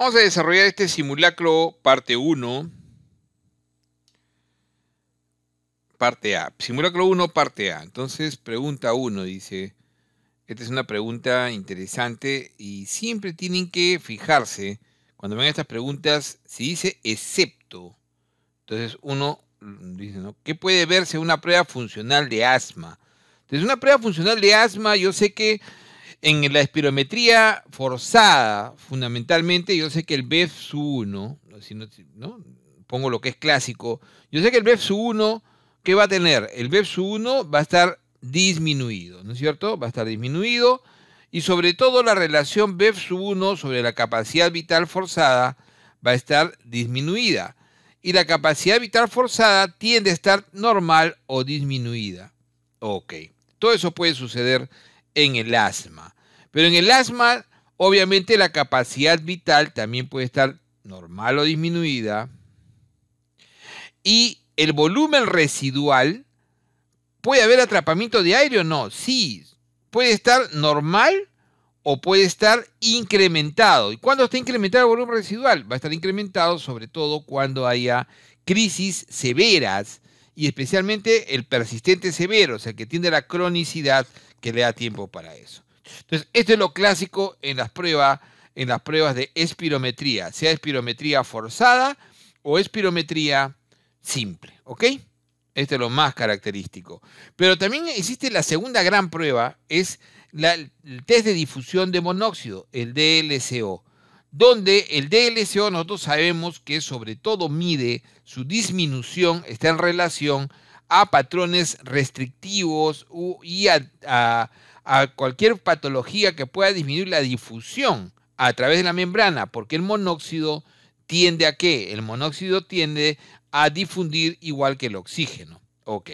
Vamos a desarrollar este simulacro parte 1. Parte A. Simulacro 1, parte A. Entonces, pregunta 1 dice, esta es una pregunta interesante y siempre tienen que fijarse cuando ven estas preguntas si dice excepto. Entonces uno dice, ¿no? ¿qué puede verse una prueba funcional de asma? Entonces una prueba funcional de asma, yo sé que en la espirometría forzada, fundamentalmente, yo sé que el BEF 1, pongo lo que es clásico, yo sé que el BEF 1, ¿qué va a tener? El BEF 1 va a estar disminuido, ¿no es cierto? Va a estar disminuido y sobre todo la relación BEF 1 sobre la capacidad vital forzada va a estar disminuida y la capacidad vital forzada tiende a estar normal o disminuida. Ok, todo eso puede suceder en el asma. Pero en el asma, obviamente la capacidad vital también puede estar normal o disminuida. Y el volumen residual, ¿puede haber atrapamiento de aire o no? Sí, puede estar normal o puede estar incrementado. ¿Y cuándo está incrementado el volumen residual? Va a estar incrementado sobre todo cuando haya crisis severas y especialmente el persistente severo, o sea, que tiende la cronicidad que le da tiempo para eso. Entonces, esto es lo clásico en las pruebas, en las pruebas de espirometría, sea espirometría forzada o espirometría simple, ¿ok? Este es lo más característico. Pero también existe la segunda gran prueba, es la, el test de difusión de monóxido, el DLCO, donde el DLCO nosotros sabemos que sobre todo mide su disminución, está en relación a patrones restrictivos y a, cualquier patología que pueda disminuir la difusión a través de la membrana, porque el monóxido tiende a qué? El monóxido tiende a difundir igual que el oxígeno. Ok.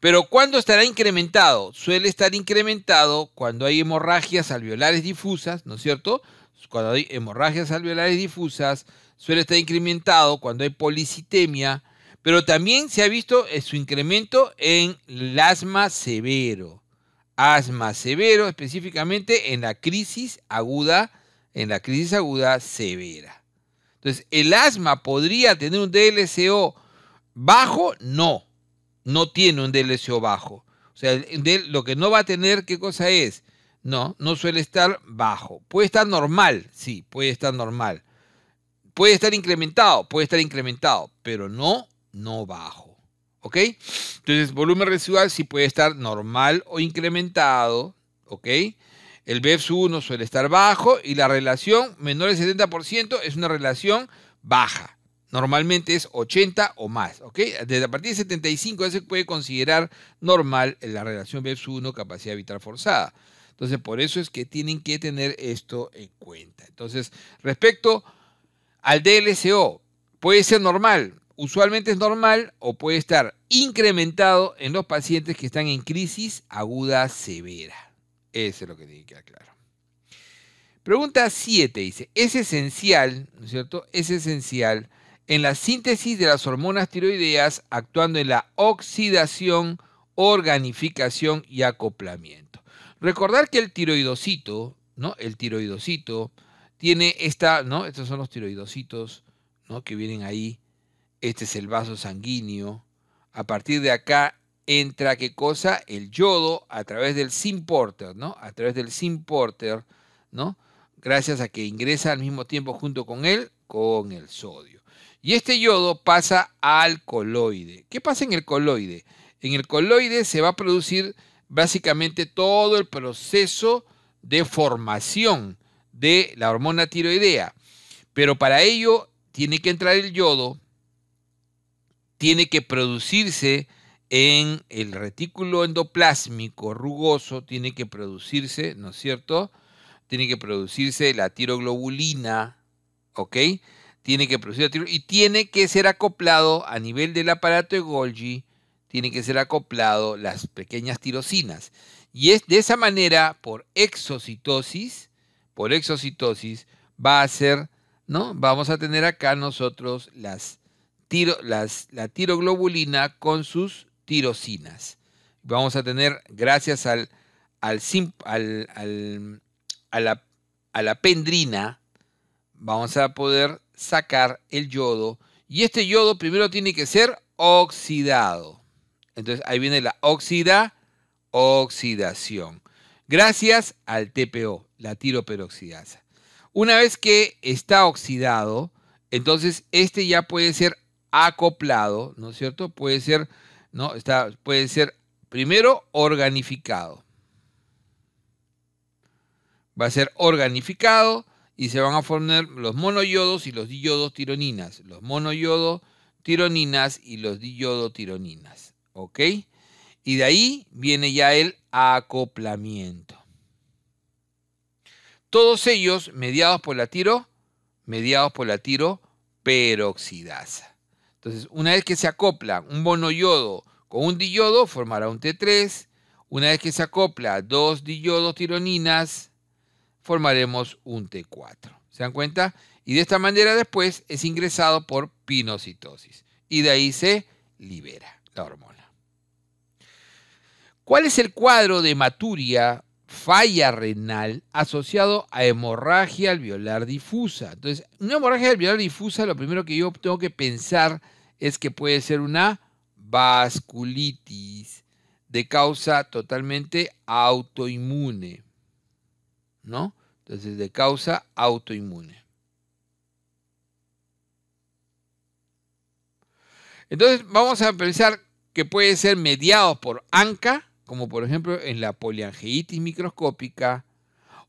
Pero ¿cuándo estará incrementado? Suele estar incrementado cuando hay hemorragias alveolares difusas, ¿no es cierto? Cuando hay hemorragias alveolares difusas, suele estar incrementado cuando hay policitemia, pero también se ha visto eh, su incremento en el asma severo. Asma severo, específicamente en la crisis aguda, en la crisis aguda severa. Entonces, ¿el asma podría tener un DLCO bajo? No, no tiene un DLCO bajo. O sea, lo que no va a tener, ¿qué cosa es? No, no suele estar bajo. Puede estar normal, sí, puede estar normal. Puede estar incrementado, puede estar incrementado, pero no no bajo. ¿Ok? Entonces, volumen residual sí puede estar normal o incrementado. ¿Ok? El BEPS1 suele estar bajo y la relación menor del 70% es una relación baja. Normalmente es 80 o más. ¿Ok? Desde a partir de 75 ya se puede considerar normal la relación BEPS1 capacidad vital forzada. Entonces, por eso es que tienen que tener esto en cuenta. Entonces, respecto al DLCO, puede ser normal, usualmente es normal o puede estar incrementado en los pacientes que están en crisis aguda severa. Eso es lo que tiene que quedar claro. Pregunta 7 dice, es esencial, ¿no es cierto? Es esencial en la síntesis de las hormonas tiroideas actuando en la oxidación, organificación y acoplamiento. Recordar que el tiroidocito, ¿no? El tiroidocito tiene esta, ¿no? Estos son los tiroidocitos, ¿no? Que vienen ahí este es el vaso sanguíneo. A partir de acá entra qué cosa? El yodo a través del simporter, ¿no? A través del simporter, ¿no? Gracias a que ingresa al mismo tiempo junto con él, con el sodio. Y este yodo pasa al coloide. ¿Qué pasa en el coloide? En el coloide se va a producir básicamente todo el proceso de formación de la hormona tiroidea. Pero para ello tiene que entrar el yodo, tiene que producirse en el retículo endoplásmico rugoso, tiene que producirse, ¿no es cierto? Tiene que producirse la tiroglobulina, ¿ok? Tiene que producir la y tiene que ser acoplado a nivel del aparato de Golgi, tiene que ser acoplado las pequeñas tirosinas. Y es de esa manera, por exocitosis, por exocitosis, va a ser, ¿no? Vamos a tener acá nosotros las la tiroglobulina con sus tirosinas. Vamos a tener, gracias al, al, al, a, la, a la pendrina, vamos a poder sacar el yodo. Y este yodo primero tiene que ser oxidado. Entonces ahí viene la oxida, oxidación. Gracias al TPO, la tiroperoxidasa. Una vez que está oxidado, entonces este ya puede ser acoplado, ¿no es cierto? Puede ser, ¿no? Está, puede ser primero organificado. Va a ser organificado y se van a formar los monoyodos y los tironinas, Los tironinas y los tironinas, ¿Ok? Y de ahí viene ya el acoplamiento. Todos ellos mediados por la tiro, mediados por la tiro peroxidasa. Entonces, una vez que se acopla un bono yodo con un diyodo, formará un T3. Una vez que se acopla dos tironinas, formaremos un T4. ¿Se dan cuenta? Y de esta manera después es ingresado por pinocitosis. Y de ahí se libera la hormona. ¿Cuál es el cuadro de hematuria falla renal asociado a hemorragia alveolar difusa. Entonces, una hemorragia alveolar difusa, lo primero que yo tengo que pensar es que puede ser una vasculitis de causa totalmente autoinmune. ¿No? Entonces, de causa autoinmune. Entonces, vamos a pensar que puede ser mediado por ANCA como por ejemplo en la poliangeitis microscópica,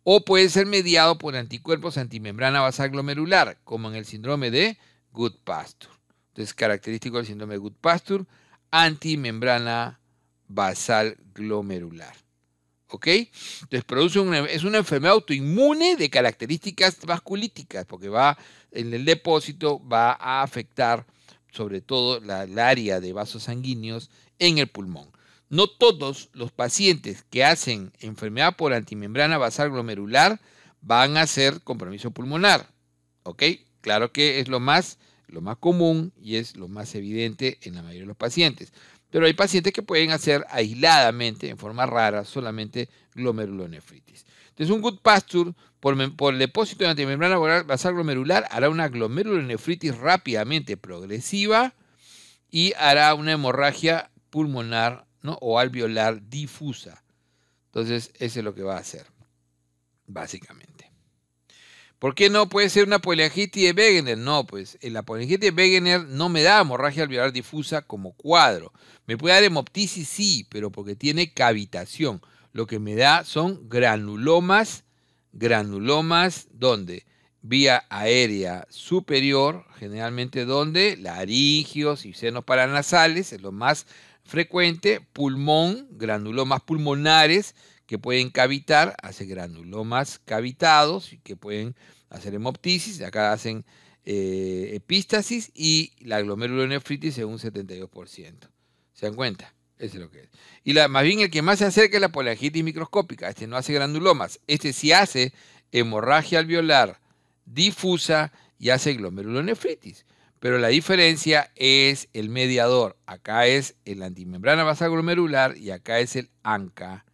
o puede ser mediado por anticuerpos antimembrana basal glomerular, como en el síndrome de Good Pasture. Entonces, característico del síndrome de Good Pasture, antimembrana basal glomerular. ¿Ok? Entonces produce es una enfermedad autoinmune de características vasculíticas, porque va en el depósito, va a afectar sobre todo la, el área de vasos sanguíneos en el pulmón. No todos los pacientes que hacen enfermedad por antimembrana basal glomerular van a hacer compromiso pulmonar. ¿Ok? Claro que es lo más, lo más común y es lo más evidente en la mayoría de los pacientes. Pero hay pacientes que pueden hacer aisladamente, en forma rara, solamente glomerulonefritis. Entonces, un good pasture por, por el depósito de antimembrana basal glomerular hará una glomerulonefritis rápidamente progresiva y hará una hemorragia pulmonar ¿no? o alveolar difusa. Entonces, eso es lo que va a hacer, básicamente. ¿Por qué no puede ser una poliangitis de Wegener? No, pues eh, la poliangitis de Wegener no me da hemorragia alveolar difusa como cuadro. Me puede dar hemoptisis, sí, pero porque tiene cavitación. Lo que me da son granulomas, granulomas, donde Vía aérea superior, generalmente donde laringios y senos paranasales, es lo más frecuente, pulmón, granulomas pulmonares que pueden cavitar, hace granulomas cavitados que pueden hacer hemoptisis, acá hacen eh, epístasis y la glomerulonefritis en un 72%. ¿Se dan cuenta? eso es lo que es. Y la, más bien el que más se acerca es la poliagitis microscópica. Este no hace granulomas. Este sí hace hemorragia alveolar difusa y hace glomerulonefritis. Pero la diferencia es el mediador. Acá es el antimembrana glomerular y acá es el ANCA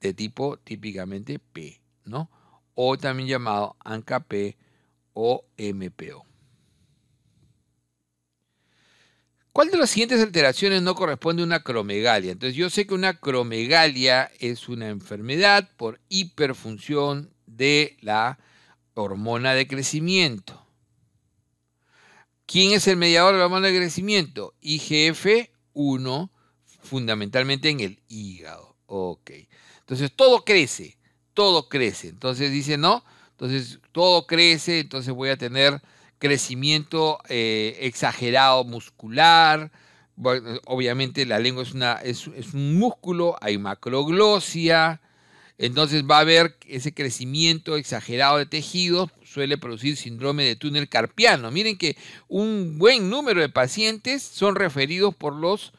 de tipo típicamente P, ¿no? O también llamado ANCA P o MPO. ¿Cuál de las siguientes alteraciones no corresponde a una cromegalia? Entonces yo sé que una cromegalia es una enfermedad por hiperfunción de la hormona de crecimiento. ¿Quién es el mediador de la mano de crecimiento? IGF-1, fundamentalmente en el hígado. Ok. Entonces todo crece, todo crece. Entonces dice no, entonces todo crece, entonces voy a tener crecimiento eh, exagerado muscular. obviamente la lengua es, es un músculo, hay macroglosia, entonces va a haber ese crecimiento exagerado de tejidos, suele producir síndrome de túnel carpiano. Miren que un buen número de pacientes son referidos por los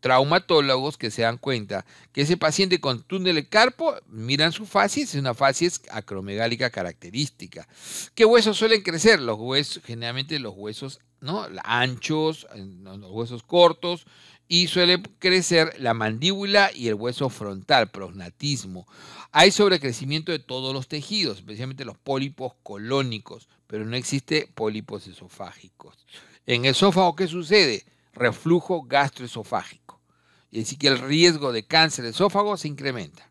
traumatólogos que se dan cuenta que ese paciente con túnel de carpo, miran su facies, es una facies acromegálica característica. ¿Qué huesos suelen crecer? Los huesos, generalmente los huesos ¿no? anchos, los huesos cortos, y suele crecer la mandíbula y el hueso frontal, prosnatismo. Hay sobrecrecimiento de todos los tejidos, especialmente los pólipos colónicos, pero no existe pólipos esofágicos. En esófago, ¿qué sucede? Reflujo gastroesofágico. y así que el riesgo de cáncer de esófago se incrementa.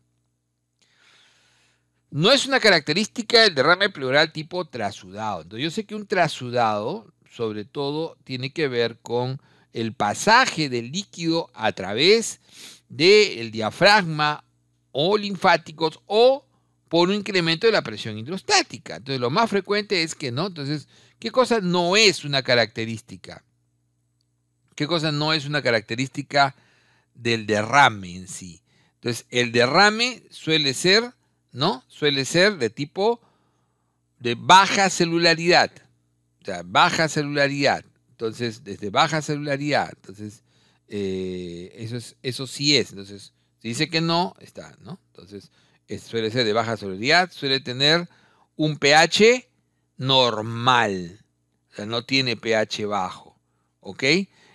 No es una característica del derrame pleural tipo trasudado. Entonces, yo sé que un trasudado, sobre todo, tiene que ver con el pasaje del líquido a través del diafragma o linfáticos o por un incremento de la presión hidrostática. Entonces, lo más frecuente es que no. Entonces, ¿qué cosa no es una característica? ¿Qué cosa no es una característica del derrame en sí? Entonces, el derrame suele ser, ¿no? Suele ser de tipo de baja celularidad. O sea, baja celularidad. Entonces, desde baja celularidad. Entonces, eh, eso, eso sí es. Entonces, si dice que no, está, ¿no? Entonces, suele ser de baja celularidad, suele tener un pH normal. O sea, no tiene pH bajo. ¿Ok?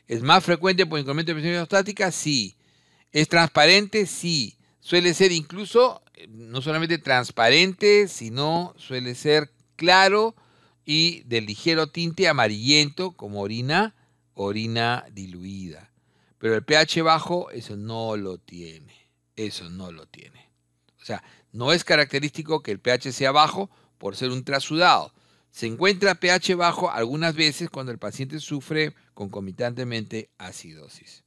¿Es más frecuente por incremento de presión hidrostática? Sí. ¿Es transparente? Sí. Suele ser incluso, eh, no solamente transparente, sino suele ser claro y del ligero tinte amarillento como orina, orina diluida. Pero el pH bajo, eso no lo tiene. Eso no lo tiene. O sea, no es característico que el pH sea bajo por ser un trasudado. Se encuentra pH bajo algunas veces cuando el paciente sufre concomitantemente acidosis.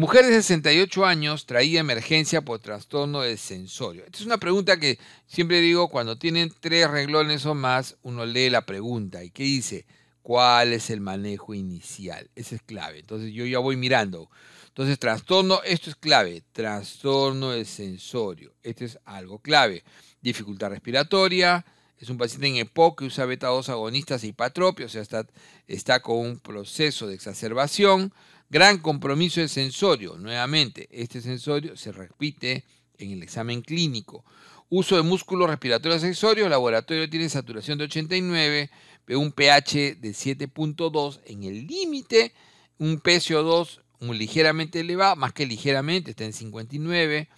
Mujer de 68 años traía emergencia por trastorno del sensorio. Esta es una pregunta que siempre digo, cuando tienen tres renglones o más, uno lee la pregunta. ¿Y qué dice? ¿Cuál es el manejo inicial? Esa es clave. Entonces yo ya voy mirando. Entonces, trastorno, esto es clave. Trastorno del sensorio. Esto es algo clave. Dificultad respiratoria. Es un paciente en EPOC que usa beta-2 agonistas y e hipatropia, o sea, está, está con un proceso de exacerbación Gran compromiso de sensorio. Nuevamente, este sensorio se repite en el examen clínico. Uso de músculos respiratorios accesorios. El laboratorio tiene saturación de 89, un pH de 7.2 en el límite, un PCO2 ligeramente elevado, más que ligeramente, está en 59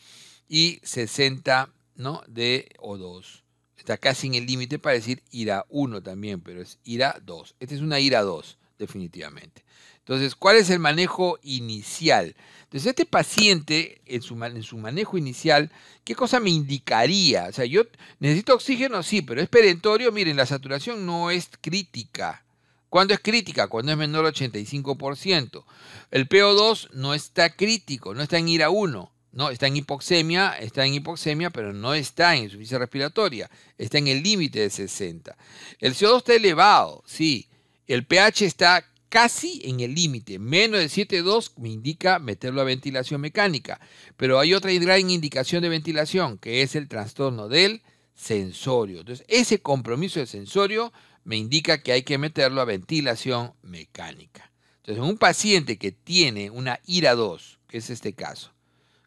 y 60 ¿no? de O2. Está casi en el límite para decir IRA 1 también, pero es IRA 2. Esta es una IRA 2, definitivamente. Entonces, ¿cuál es el manejo inicial? Entonces, este paciente, en su, en su, manejo inicial, ¿qué cosa me indicaría? O sea, yo necesito oxígeno, sí, pero es perentorio. Miren, la saturación no es crítica. ¿Cuándo es crítica? Cuando es menor al 85%. El PO2 no está crítico, no está en ira 1. No, está en hipoxemia, está en hipoxemia, pero no está en insuficiencia respiratoria, está en el límite de 60. El CO2 está elevado, sí. El pH está casi en el límite. Menos de 7.2 me indica meterlo a ventilación mecánica. Pero hay otra gran indicación de ventilación, que es el trastorno del sensorio. Entonces, ese compromiso del sensorio me indica que hay que meterlo a ventilación mecánica. Entonces, un paciente que tiene una IRA 2, que es este caso,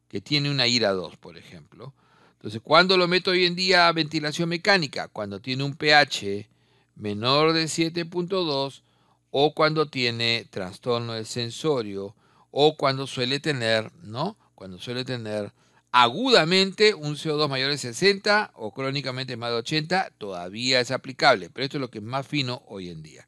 que tiene una IRA 2, por ejemplo. Entonces, ¿cuándo lo meto hoy en día a ventilación mecánica? Cuando tiene un pH menor de 7.2 o cuando tiene trastorno del sensorio o cuando suele tener, ¿no? Cuando suele tener agudamente un CO2 mayor de 60 o crónicamente más de 80, todavía es aplicable, pero esto es lo que es más fino hoy en día.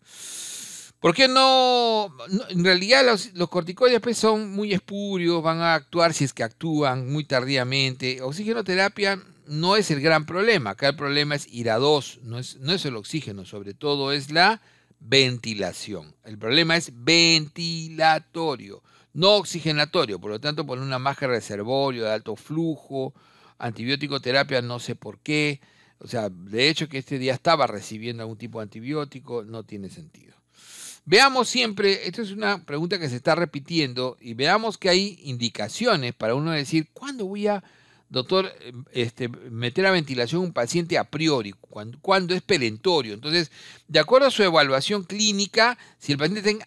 ¿Por qué no? en realidad los, corticoides pues, son muy espurios, van a actuar si es que actúan muy tardíamente. Oxigenoterapia no es el gran problema, acá el problema es ir a dos, no no es el oxígeno, sobre todo es la ventilación. El problema es ventilatorio, no oxigenatorio. Por lo tanto, poner una máscara de reservorio de alto flujo, antibiótico terapia, no sé por qué. O sea, de hecho que este día estaba recibiendo algún tipo de antibiótico, no tiene sentido. Veamos siempre, esto es una pregunta que se está repitiendo, y veamos que hay indicaciones para uno decir, ¿cuándo voy a doctor, este, meter a ventilación un paciente a priori, cuando, es pelentorio. Entonces, de acuerdo a su evaluación clínica, si el paciente tiene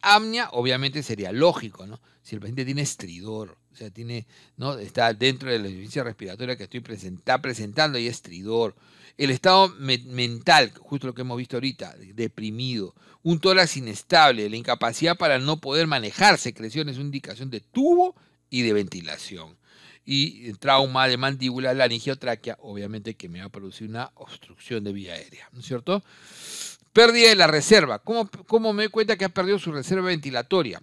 obviamente sería lógico, ¿no? Si el paciente tiene estridor, o sea, tiene, ¿no? está dentro de la insuficiencia respiratoria que estoy presentando y estridor. El estado mental, justo lo que hemos visto ahorita, deprimido, un tórax inestable, la incapacidad para no poder manejar secreciones, una indicación de tubo y de ventilación y trauma de mandíbula, la angio-traquea obviamente que me va a producir una obstrucción de vía aérea, ¿no es cierto? Pérdida de la reserva. ¿Cómo, cómo me doy cuenta que ha perdido su reserva ventilatoria?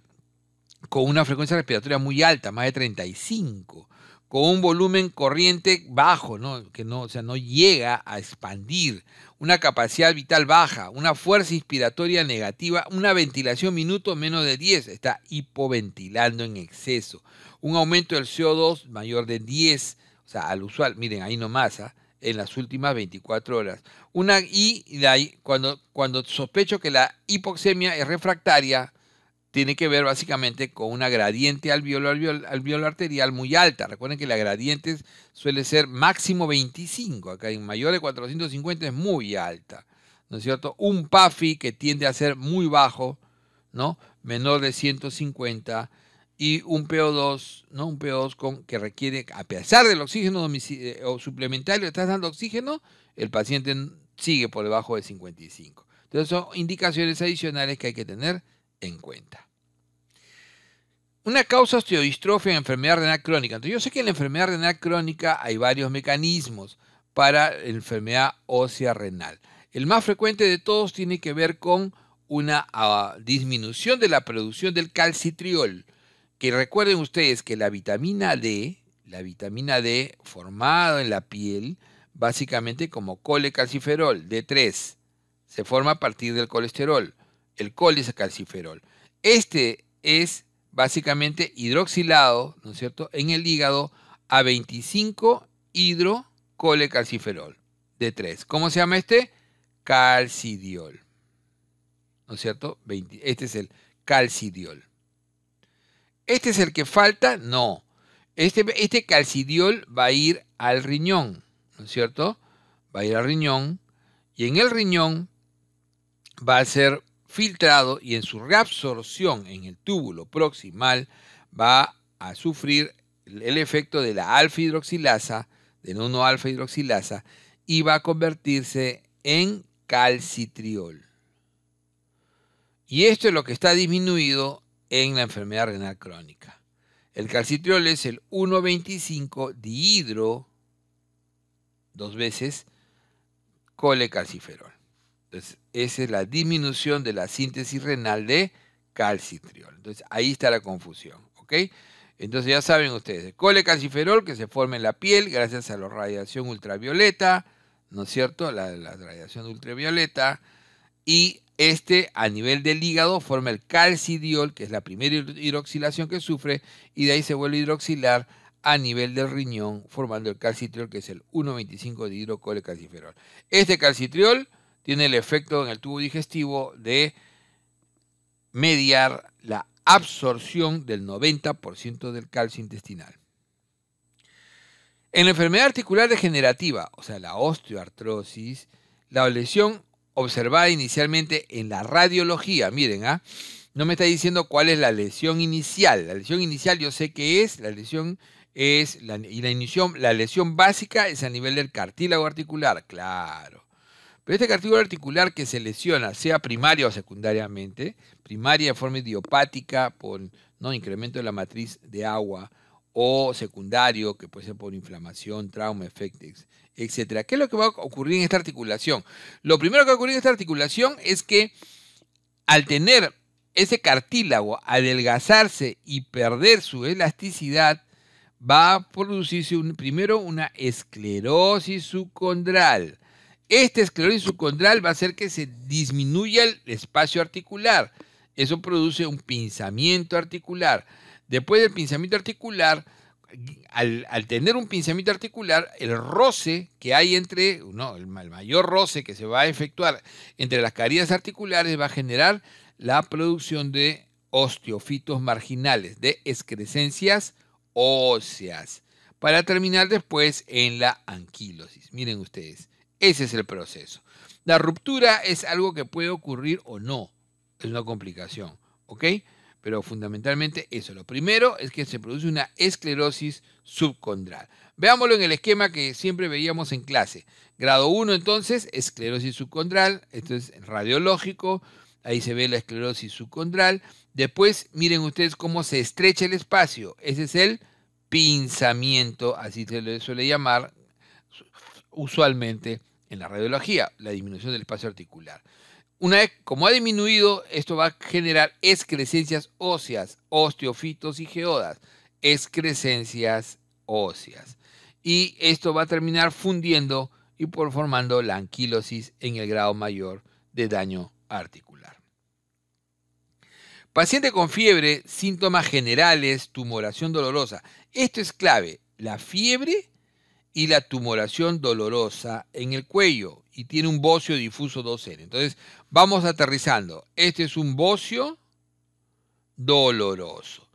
Con una frecuencia respiratoria muy alta, más de 35 con un volumen corriente bajo, que no, llega a expandir, una capacidad vital baja, una fuerza inspiratoria negativa, una ventilación minuto menos de 10, está hipoventilando en exceso, un aumento del CO2 mayor de 10, o sea, al usual, miren, ahí nomás, masa, ¿ah? en las últimas 24 horas. Una, y cuando sospecho que la hipoxemia es refractaria, tiene que ver básicamente con una gradiente al arterial muy alta. Recuerden que la gradiente suele ser máximo 25, acá en mayor de 450 es muy alta, ¿no es cierto? Un PAFI que tiende a ser muy bajo, ¿no? Menor de 150 y un PO2, ¿no? Un PO2 con, que requiere, a pesar del oxígeno eh, o suplementario, estás dando oxígeno, el paciente sigue por debajo de 55. Entonces son indicaciones adicionales que hay que tener en cuenta. Una causa osteodistrofia en enfermedad renal crónica. Entonces, yo sé que en la enfermedad renal crónica hay varios mecanismos para enfermedad ósea renal. El más frecuente de todos tiene que ver con una ah, disminución de la producción del calcitriol. Que recuerden ustedes que la vitamina D, la vitamina D formada en la piel, básicamente como colecalciferol, D3, se forma a partir del colesterol. El colecalciferol. es calciferol. Este es básicamente hidroxilado, ¿no es cierto?, en el hígado a 25 hidrocolecalciferol de 3. ¿Cómo se llama este? Calcidiol. ¿No es cierto? este es el calcidiol. ¿Este es el que falta? No. Este, este calcidiol va a ir al riñón, ¿no es cierto? Va a ir al riñón y en el riñón va a ser filtrado y en su reabsorción en el túbulo proximal va a sufrir el efecto de la alfa hidroxilasa, de 1 alfa hidroxilasa, y va a convertirse en calcitriol. Y esto es lo que está disminuido en la enfermedad renal crónica. El calcitriol es el 1,25 dihidro, dos veces, colecalciferol. Entonces, esa es la disminución de la síntesis renal de calcitriol. Entonces ahí está la confusión, ¿ok? Entonces ya saben ustedes, el colecalciferol que se forma en la piel gracias a la radiación ultravioleta, ¿no es cierto? La, radiación ultravioleta y este a nivel del hígado forma el calcidiol, que es la primera hidroxilación que sufre y de ahí se vuelve a hidroxilar a nivel del riñón formando el calcitriol que es el 1,25 de hidrocolecalciferol. Este calcitriol tiene el efecto en el tubo digestivo de mediar la absorción del 90% del calcio intestinal. En la enfermedad articular degenerativa, o sea, la osteoartrosis, la lesión observada inicialmente en la radiología, miren, ¿ah? no me está diciendo cuál es la lesión inicial. La lesión inicial yo sé que es, la lesión es, la, y la lesión básica es a nivel del cartílago articular, claro. Pero este cartílago articular que se lesiona, sea primaria o secundariamente, primaria de forma idiopática por ¿no? incremento de la matriz de agua, o secundario, que puede ser por inflamación, trauma, efectos, etc. ¿Qué es lo que va a ocurrir en esta articulación? Lo primero que va a ocurrir en esta articulación es que al tener ese cartílago adelgazarse y perder su elasticidad, va a producirse primero una esclerosis subcondral este esclerosis subcondral va a hacer que se disminuya el espacio articular. Eso produce un pinzamiento articular. Después del pinzamiento articular, al, tener un pinzamiento articular, el roce que hay entre, el, mayor roce que se va a efectuar entre las carías articulares va a generar la producción de osteofitos marginales, de excrescencias óseas, para terminar después en la anquilosis. Miren ustedes, ese es el proceso. La ruptura es algo que puede ocurrir o no. Es una complicación, ¿ok? Pero fundamentalmente eso. Lo primero es que se produce una esclerosis subcondral. Veámoslo en el esquema que siempre veíamos en clase. Grado 1 entonces, esclerosis subcondral. Esto es radiológico. Ahí se ve la esclerosis subcondral. Después, miren ustedes cómo se estrecha el espacio. Ese es el pinzamiento, así se le suele llamar usualmente en la radiología, la disminución del espacio articular. Una vez, como ha disminuido, esto va a generar excrescencias óseas, osteofitos y geodas, excrescencias óseas. Y esto va a terminar fundiendo y por formando la anquilosis en el grado mayor de daño articular. Paciente con fiebre, síntomas generales, tumoración dolorosa. Esto es clave. La fiebre y la tumoración dolorosa en el cuello y tiene un bocio difuso 2N. Entonces, vamos aterrizando. Este es un bocio doloroso.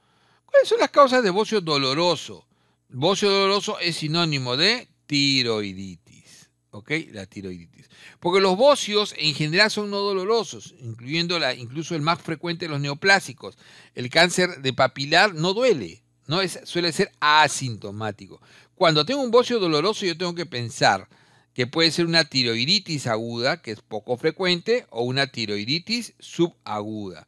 ¿Cuáles son las causas de bocio doloroso? Bocio doloroso es sinónimo de tiroiditis. ¿Ok? La tiroiditis. Porque los bocios en general son no dolorosos, incluyendo la, incluso el más frecuente de los neoplásicos. El cáncer de papilar no duele, ¿no? Es, suele ser asintomático. Cuando tengo un bocio doloroso yo tengo que pensar que puede ser una tiroiditis aguda, que es poco frecuente, o una tiroiditis subaguda.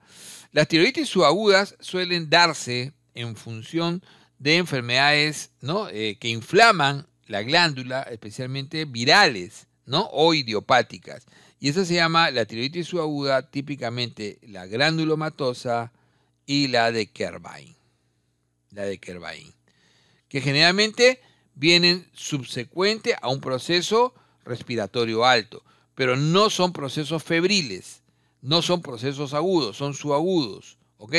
Las tiroiditis subagudas suelen darse en función de enfermedades eh, que inflaman la glándula, especialmente virales ¿no? o idiopáticas. Y esa se llama la tiroiditis subaguda, típicamente la glándulomatosa y la de Kervain. La de kerbain Que generalmente vienen subsecuente a un proceso respiratorio alto, pero no son procesos febriles, no son procesos agudos, son subagudos, ¿ok?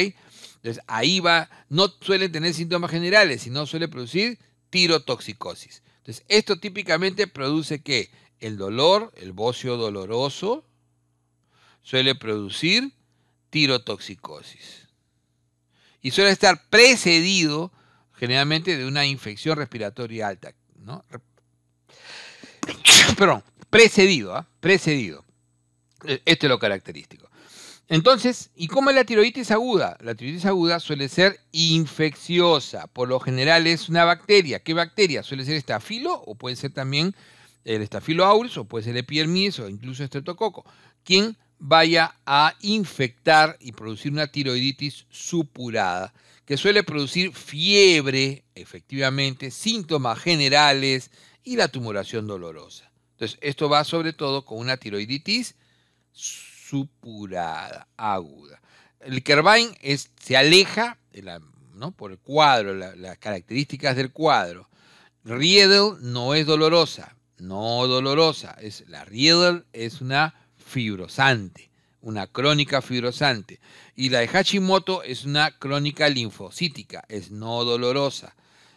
Entonces ahí va, no suelen tener síntomas generales, sino suele producir tirotoxicosis. Entonces esto típicamente produce que el dolor, el bocio doloroso, suele producir tirotoxicosis. Y suele estar precedido generalmente de una infección respiratoria alta, ¿no? Perdón, precedido, ¿ah? precedido. Este es lo característico. Entonces, ¿y cómo es la tiroiditis aguda? La tiroiditis aguda suele ser infecciosa. Por lo general es una bacteria. ¿Qué bacteria? Suele ser estafilo o puede ser también el estafilo aureus o puede ser epidermis o incluso estreptococo. Quien vaya a infectar y producir una tiroiditis supurada que suele producir fiebre, efectivamente, síntomas generales y la tumoración dolorosa. Entonces, esto va sobre todo con una tiroiditis supurada, aguda. El Kerbine se aleja por el cuadro, las características del cuadro. Riedel no es dolorosa, no dolorosa. Es, la Riedel es una fibrosante una crónica fibrosante. Y la de Hashimoto es una crónica linfocítica, es no dolorosa.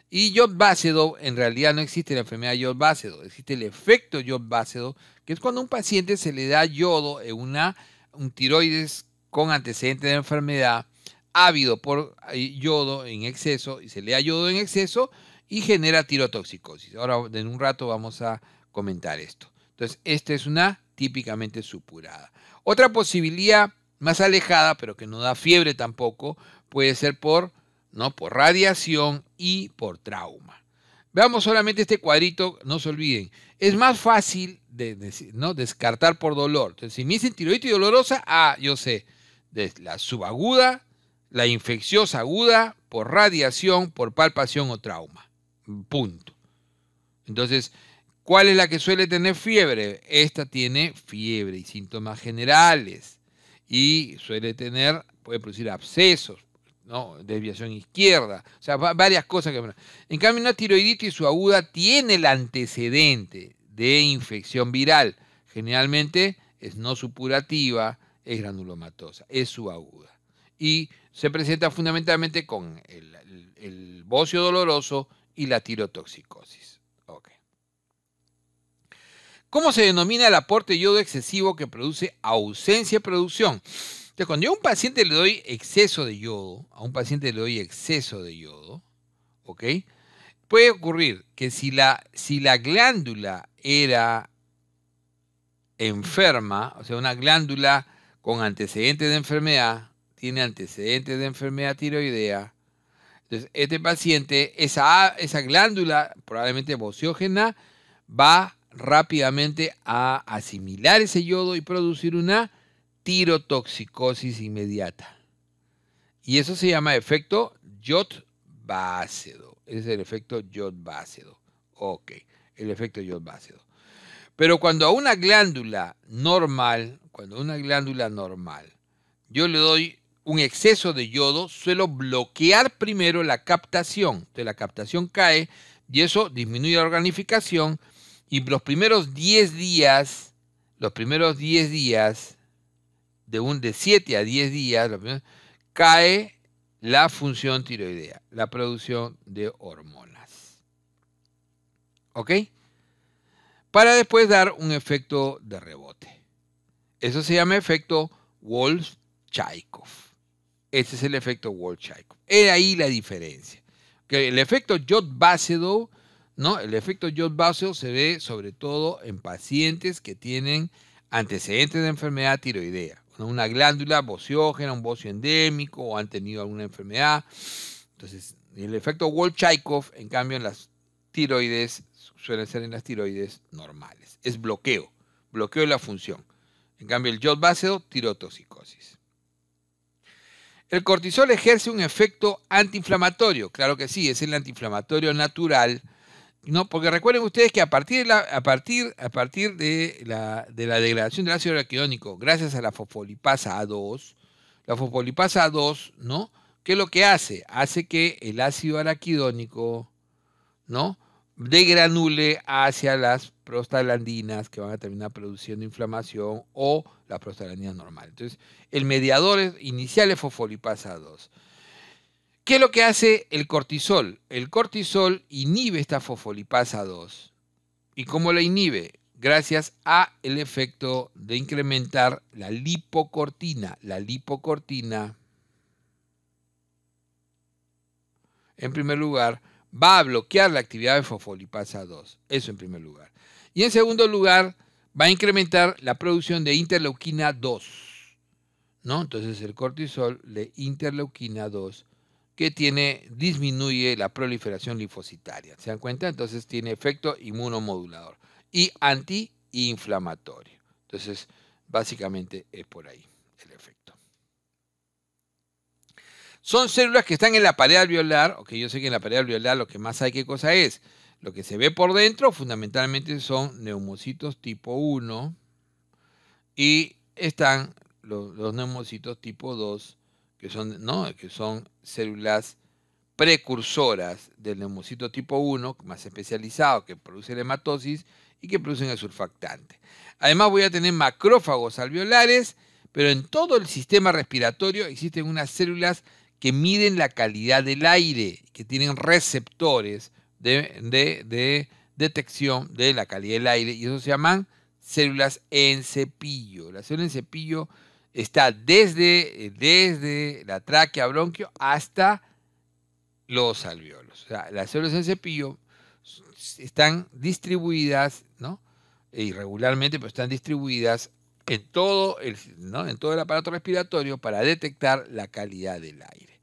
Y Yod-Basedo, en realidad no existe la enfermedad yod existe el efecto Yod-Basedo, que es cuando a un paciente se le da yodo en una, un tiroides con antecedentes de enfermedad, ávido por eh, yodo en exceso, y se le da yodo en exceso y genera tirotoxicosis. Ahora, en un rato vamos a comentar esto. Entonces, esta es una típicamente supurada. Otra posibilidad más alejada, pero que no da fiebre tampoco, puede ser por, ¿no? por radiación y por trauma. Veamos solamente este cuadrito, no se olviden. Es más fácil de, ¿no? descartar por dolor. Entonces, si me dicen tiroides dolorosa, ah, yo sé, de la subaguda, la infecciosa aguda, por radiación, por palpación o trauma. Punto. Entonces, ¿Cuál es la que suele tener fiebre? Esta tiene fiebre y síntomas generales y suele tener, puede producir abscesos, ¿no? desviación izquierda, o sea, varias cosas. que En cambio, una tiroiditis su aguda tiene el antecedente de infección viral. Generalmente es no supurativa, es granulomatosa, es subaguda. Y se presenta fundamentalmente con el, el, el bocio doloroso y la tirotoxicosis. ¿Cómo se denomina el aporte de yodo excesivo que produce ausencia de producción? Entonces, cuando yo a un paciente le doy exceso de yodo, a un paciente le doy exceso de yodo, ¿ok? Puede ocurrir que si la, si la glándula era enferma, o sea, una glándula con antecedentes de enfermedad, tiene antecedentes de enfermedad tiroidea, entonces este paciente, esa, esa glándula probablemente bociógena, va rápidamente a asimilar ese yodo y producir una tirotoxicosis inmediata. Y eso se llama efecto Ese Es el efecto yodbácedo. Ok, el efecto yodbácedo. Pero cuando a una glándula normal, cuando a una glándula normal, yo le doy un exceso de yodo, suelo bloquear primero la captación. Entonces la captación cae y eso disminuye la organificación y los primeros 10 días, los primeros 10 días, de un de 7 a 10 días, cae la función tiroidea, la producción de hormonas. ¿Ok? Para después dar un efecto de rebote. Eso se llama efecto wolf Ese es el efecto Wolf-Chaikov. Es ahí la diferencia. Que el efecto Jod-Basedow el efecto Jot Basel se ve sobre todo en pacientes que tienen antecedentes de enfermedad tiroidea, una glándula bociógena, un bocio endémico o han tenido alguna enfermedad. Entonces, el efecto Wolchaikov, en cambio, en las tiroides, suelen ser en las tiroides normales. Es bloqueo, bloqueo de la función. En cambio, el yod Basel, tirotoxicosis. El cortisol ejerce un efecto antiinflamatorio, claro que sí, es el antiinflamatorio natural no, porque recuerden ustedes que a partir de la, a a partir de degradación del ácido araquidónico, gracias a la fosfolipasa A2, la fosfolipasa A2, ¿no? ¿Qué es lo que hace? Hace que el ácido araquidónico, ¿no? Degranule hacia las prostaglandinas que van a terminar produciendo inflamación o la prostaglandina normal Entonces, el mediador inicial es fosfolipasa 2. ¿Qué es lo que hace el cortisol? El cortisol inhibe esta fosfolipasa 2. ¿Y cómo la inhibe? Gracias a el efecto de incrementar la lipocortina. La lipocortina, en primer lugar, va a bloquear la actividad de fosfolipasa 2. Eso en primer lugar. Y en segundo lugar, va a incrementar la producción de interleuquina 2. ¿no? Entonces el cortisol de interleuquina 2 que tiene, disminuye la proliferación linfocitaria. ¿Se dan cuenta? Entonces tiene efecto inmunomodulador y antiinflamatorio. Entonces, básicamente es por ahí el efecto. Son células que están en la pared alveolar, ok, yo sé que en la pared alveolar lo que más hay, que cosa es? Lo que se ve por dentro fundamentalmente son neumocitos tipo 1 y están los, los neumocitos tipo 2 que son, ¿no? que son células precursoras del neumocito tipo 1, más especializado, que produce la hematosis y que producen el surfactante. Además voy a tener macrófagos alveolares, pero en todo el sistema respiratorio existen unas células que miden la calidad del aire, que tienen receptores de, de detección de la calidad del aire, y eso se llaman células en cepillo. Las células en cepillo está desde, eh, desde la tráquea bronquio hasta los alveolos. O sea, las células del cepillo están distribuidas, ¿no? E irregularmente, pero están distribuidas en todo, el, ¿no? en todo el aparato respiratorio para detectar la calidad del aire.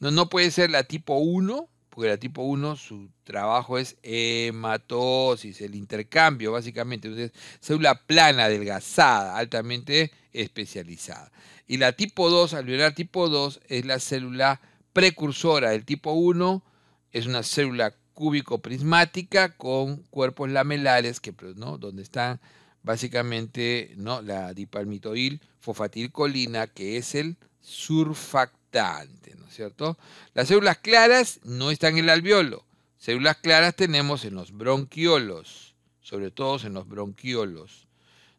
No, no puede ser la tipo 1, porque la tipo 1 su trabajo es hematosis, el intercambio básicamente, una célula plana, adelgazada, altamente especializada. Y la tipo 2, alveolar tipo 2, es la célula precursora del tipo 1, es una célula cúbico-prismática con cuerpos lamelares, que, pues, ¿no? donde están básicamente ¿no? la dipalmitoil fosfatilcolina, que es el surfactor ¿no es cierto? Las células claras no están en el alveolo. Células claras tenemos en los bronquiolos, sobre todo en los bronquiolos.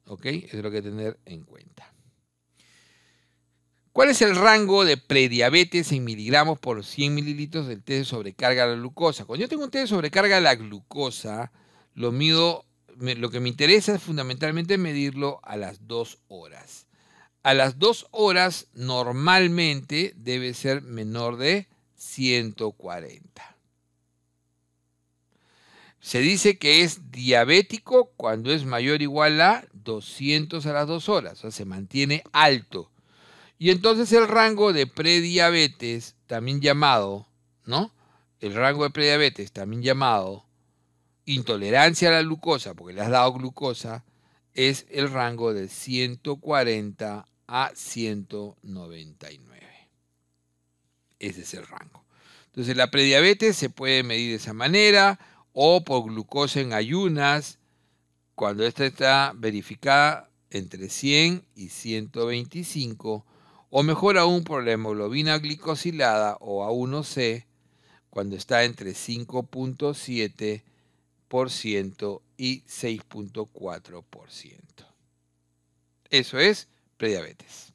¿Ok? es lo que tener en cuenta. ¿Cuál es el rango de prediabetes en miligramos por 100 mililitros del test de sobrecarga de la glucosa? Cuando yo tengo un test de sobrecarga de la glucosa, lo mido, lo que me interesa es fundamentalmente medirlo a las dos horas a las dos horas normalmente debe ser menor de 140. Se dice que es diabético cuando es mayor o igual a 200 a las 2 horas, o sea, se mantiene alto. Y entonces el rango de prediabetes, también llamado, ¿no? El rango de prediabetes, también llamado intolerancia a la glucosa, porque le has dado glucosa, es el rango de 140 a 199. Ese es el rango. Entonces la prediabetes se puede medir de esa manera o por glucosa en ayunas cuando esta está verificada entre 100 y 125 o mejor aún por la hemoglobina glicosilada o A1C cuando está entre 5.7% y 6.4%. Eso es prediabetes.